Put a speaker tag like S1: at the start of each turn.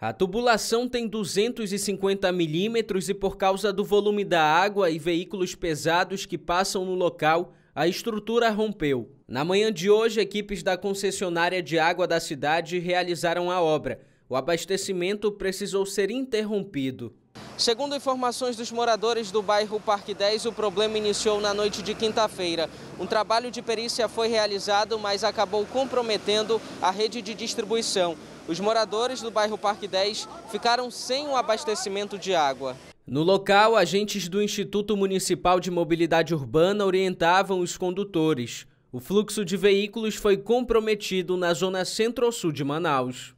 S1: A tubulação tem 250 milímetros e por causa do volume da água e veículos pesados que passam no local, a estrutura rompeu. Na manhã de hoje, equipes da concessionária de água da cidade realizaram a obra. O abastecimento precisou ser interrompido. Segundo informações dos moradores do bairro Parque 10, o problema iniciou na noite de quinta-feira. Um trabalho de perícia foi realizado, mas acabou comprometendo a rede de distribuição. Os moradores do bairro Parque 10 ficaram sem o abastecimento de água. No local, agentes do Instituto Municipal de Mobilidade Urbana orientavam os condutores. O fluxo de veículos foi comprometido na zona centro-sul de Manaus.